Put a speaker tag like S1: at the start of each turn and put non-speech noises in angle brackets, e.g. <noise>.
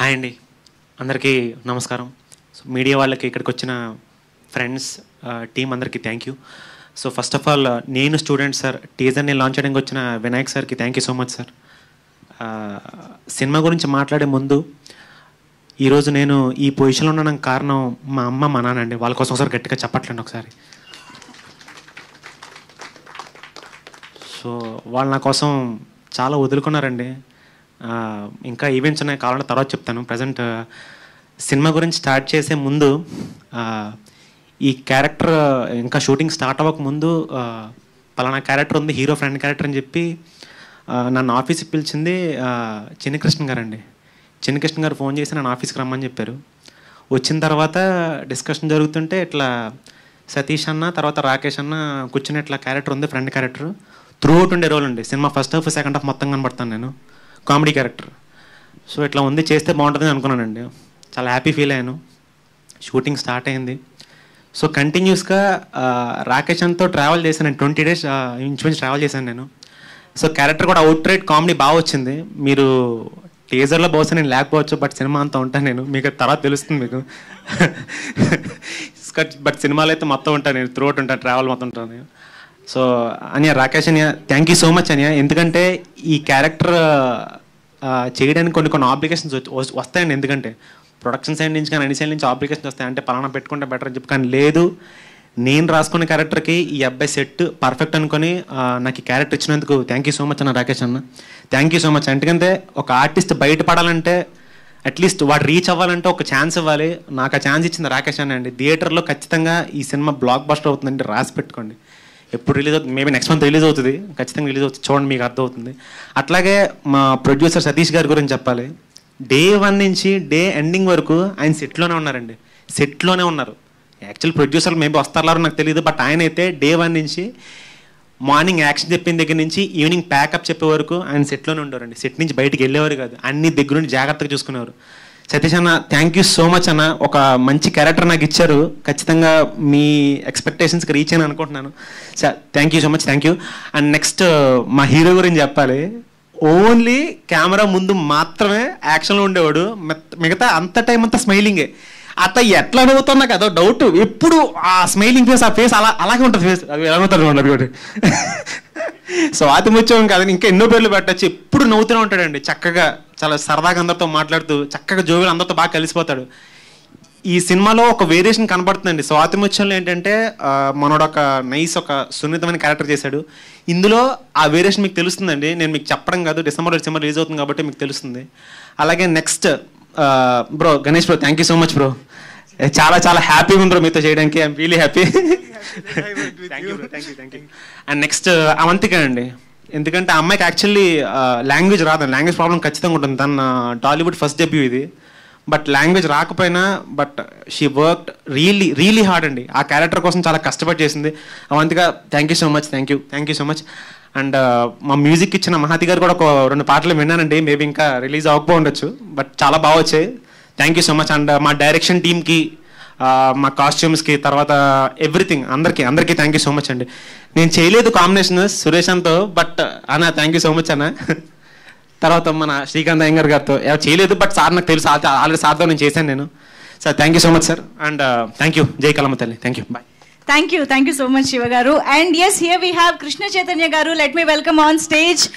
S1: hi అండి అందరికీ నమస్కారం సో మీడియా వాళ్ళకి ఇక్కడికి వచ్చిన ఫ్రెండ్స్ టీం అందరికీ thank you so first of all నేను స్టూడెంట్ సార్ టీజర్ని లాంచ్ చేయడానికి వచ్చిన వినాయక్ సార్కి thank you so much sir cinema గురించి మాట్లాడే ముందు ఈరోజు నేను ఈ పొజిషన్లో ఉండడానికి కారణం మా అమ్మ మా నాన్నండి వాళ్ళ కోసం ఒకసారి గట్టిగా చెప్పట్లేండి ఒకసారి సో వాళ్ళు నా కోసం చాలా వదులుకున్నారండి ఇంకా ఈవెంట్స్ ఉన్నాయి కావాలంటే తర్వాత చెప్తాను ప్రజెంట్ సినిమా గురించి స్టార్ట్ చేసే ముందు ఈ క్యారెక్టర్ ఇంకా షూటింగ్ స్టార్ట్ అవ్వక ముందు పలానా క్యారెక్టర్ ఉంది హీరో ఫ్రెండ్ క్యారెక్టర్ అని చెప్పి నన్ను ఆఫీస్కి పిలిచింది చిన్నకృష్ణ గారు అండి చిన్నకృష్ణ గారు ఫోన్ చేసి నన్ను ఆఫీస్కి రమ్మని చెప్పారు వచ్చిన తర్వాత డిస్కషన్ జరుగుతుంటే ఇట్లా సతీష్ అన్న తర్వాత రాకేష్ అన్న కూర్చుని ఇట్లా క్యారెక్టర్ ఉంది ఫ్రెండ్ క్యారెక్టర్ త్రూ అవుట్ ఉండే రోల్ అండి cinema first half second half మొత్తం కనబడతాను నేను కామెడీ క్యారెక్టర్ సో ఇట్లా ఉంది చేస్తే బాగుంటుందని అనుకున్నానండి చాలా హ్యాపీ ఫీల్ అయ్యాను షూటింగ్ స్టార్ట్ అయింది సో కంటిన్యూస్గా రాకేష్ అంతా ట్రావెల్ చేశాను నేను ట్వంటీ డేస్ మించి ట్రావెల్ చేశాను నేను సో క్యారెక్టర్ కూడా అవుట్ రైట్ కామెడీ బాగా వచ్చింది మీరు టీజర్లో బహుశా నేను లేకపోవచ్చు బట్ సినిమా అంతా ఉంటాను నేను మీకు తర్వాత తెలుస్తుంది మీకు <laughs> బట్ సినిమాలో అయితే మొత్తం ఉంటాను నేను త్రూఅవుట్ ఉంటాను ట్రావెల్ మొత్తం ఉంటాను నేను సో అనియా రాకేష్ అనియా థ్యాంక్ యూ సో మచ్ అనియా ఎందుకంటే ఈ క్యారెక్టర్ చేయడానికి కొన్ని కొన్ని ఆబ్లికేషన్స్ వస్తాయండి ఎందుకంటే ప్రొడక్షన్ సైడ్ నుంచి కానీ అన్ని సైడ్ నుంచి ఆబ్లికేషన్స్ వస్తాయి అంటే పలానా పెట్టుకుంటే బెటర్ అని చెప్పి కానీ లేదు నేను రాసుకున్న క్యారెక్టర్కి ఈ అబ్బాయి సెట్ పర్ఫెక్ట్ అనుకొని నాకు ఈ క్యారెక్టర్ ఇచ్చినందుకు థ్యాంక్ యూ సో మచ్ అన్న రాకేష్ అన్న థ్యాంక్ యూ సో మచ్ ఎందుకంటే ఒక ఆర్టిస్ట్ బయటపడాలంటే అట్లీస్ట్ వాడు రీచ్ అవ్వాలంటే ఒక ఛాన్స్ ఇవ్వాలి నాకు ఆ ఛాన్స్ ఇచ్చింది రాకేష్ అన్న అండి థియేటర్లో ఖచ్చితంగా ఈ సినిమా బ్లాక్ బస్టర్ అవుతుందండి రాసి పెట్టుకోండి ఎప్పుడు రిలీజ్ అవుతుంది మేబీ నెక్స్ట్ మంత్ రిలీజ్ అవుతుంది ఖచ్చితంగా రిలీజ్ అవుతుంది చూడండి మీకు అర్థమవుతుంది అట్లాగే మా ప్రొడ్యూసర్ సతీష్ గారి గురించి చెప్పాలి డే వన్ నుంచి డే ఎండింగ్ వరకు ఆయన సెట్లోనే ఉన్నారండి సెట్లోనే ఉన్నారు యాక్చువల్ ప్రొడ్యూసర్లు మేబీ వస్తారు నాకు తెలియదు బట్ ఆయన అయితే డే వన్ నుంచి మార్నింగ్ యాక్షన్ చెప్పిన దగ్గర నుంచి ఈవినింగ్ ప్యాకప్ చెప్పే వరకు ఆయన సెట్లోనే ఉండేవారండి సెట్ నుంచి బయటకు వెళ్ళేవారు కాదు అన్ని దగ్గర నుండి జాగ్రత్తగా చూసుకునేవారు సతీష్ అన్న థ్యాంక్ యూ సో మచ్ అన్న ఒక మంచి క్యారెక్టర్ నాకు ఇచ్చారు ఖచ్చితంగా మీ ఎక్స్పెక్టేషన్స్కి రీచ్ అని అనుకుంటున్నాను thank you so much thank you and next మా హీరో గురించి చెప్పాలి ఓన్లీ కెమెరా ముందు మాత్రమే యాక్షన్లో ఉండేవాడు మిగతా అంత టైం అంతా స్మైలింగే అత ఎట్లా నవ్వుతున్నా కదా డౌట్ ఎప్పుడు ఆ స్మైలింగ్ ఫేస్ ఆ ఫేస్ అలా అలాగే ఉంటుంది ఫేస్ అది ఎలా నవ్వుతాడు స్వాతి ముత్యం కాదని ఇంకా ఎన్నో పేర్లు పెట్టచ్చు ఎప్పుడు నవ్వుతూనే ఉంటాడండి చక్కగా చాలా సరదాగా అందరితో మాట్లాడుతూ చక్కగా జోగులు అందరితో బాగా కలిసిపోతాడు ఈ సినిమాలో ఒక వేరియేషన్ కనబడుతుందండి స్వాతి ముత్యంలో ఏంటంటే మనోడు ఒక నైస్ ఒక సున్నితమైన క్యారెక్టర్ చేశాడు ఇందులో ఆ వేరియేషన్ మీకు తెలుస్తుందండి నేను మీకు చెప్పడం కాదు డిసెంబర్ డిసెంబర్ రిలీజ్ అవుతుంది కాబట్టి మీకు తెలుస్తుంది అలాగే next bro Ganesh bro thank you so much bro చాలా చాలా హ్యాపీగా ఉండరు మీతో చేయడానికి I'm really happy and next Avantika అండి ఎందుకంటే ఆ అమ్మాయికి యాక్చువల్లీ లాంగ్వేజ్ uh, రాదు లాంగ్వేజ్ ప్రాబ్లం ఖచ్చితంగా ఉంటుంది తన టాలీవుడ్ ఫస్ట్ డెబ్యూ ఇది బట్ లాంగ్వేజ్ రాకపోయినా but she work really really hard అండి ఆ క్యారెక్టర్ కోసం చాలా కష్టపడి చేసింది అవంతిగా thank you so much thank you thank you so much and మా మ్యూజిక్ ఇచ్చిన మహాతి గారు కూడా ఒక రెండు పాటలు విన్నానండి మేబీ ఇంకా రిలీజ్ అవ్వకపో ఉండొచ్చు బట్ చాలా బాగా వచ్చాయి thank you so much and మా డైరెక్షన్ టీమ్కి uh, మా కాస్ట్యూమ్స్కి తర్వాత ఎవ్రీథింగ్ అందరికీ అందరికీ థ్యాంక్ యూ సో మచ్ అండి నేను చేయలేదు కాంబినేషన్ సురేష్ అంతో బట్ uh, అన్న థ్యాంక్ యూ సో మచ్ అన్న <laughs> తర్వాత మన శ్రీకాంత్ అయ్యంగర్ గారితో చేయలేదు బట్ సార్ నాకు తెలుసు ఆల్రెడీ సార్తో నేను చేశాను నేను sir thank you so much sir and thank you జై కలమ తల్లి thank you boy thank you thank you so much Shiva గారు and as here we have Krishna Chaitanya గారు let me welcome on stage